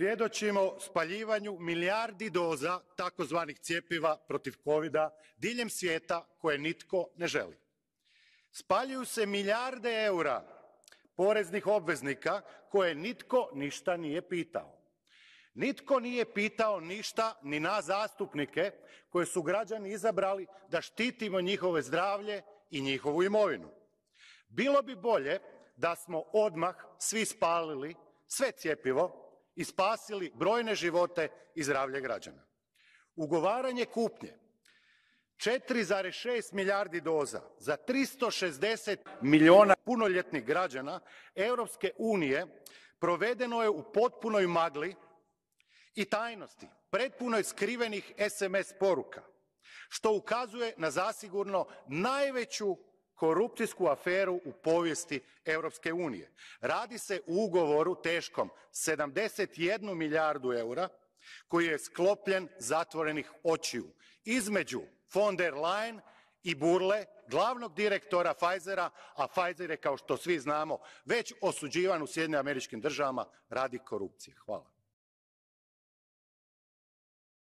svjedočimo spaljivanju milijardi doza takozvanih cjepiva protiv covida diljem svijeta koje nitko ne želi. Spaljuju se milijarde eura poreznih obveznika koje nitko ništa nije pitao. Nitko nije pitao ništa ni na zastupnike koje su građani izabrali da štitimo njihove zdravlje i njihovu imovinu. Bilo bi bolje da smo odmah svi spalili sve cjepivo i spasili brojne živote i zdravlje građana. Ugovaranje kupnje 4,6 milijardi doza za 360 milijuna punoljetnih građana Europske unije provedeno je u potpunoj magli i tajnosti, pretpunoj skrivenih SMS poruka, što ukazuje na zasigurno najveću korupcijsku aferu u povijesti Europske unije. Radi se u ugovoru teškom 71 milijardu eura koji je sklopljen zatvorenih očiju između von der Leyen i Burle, glavnog direktora Pfizera, a Pfizer je kao što svi znamo već osuđivan u Sjedinjenim Američkim Državama radi korupcije. Hvala.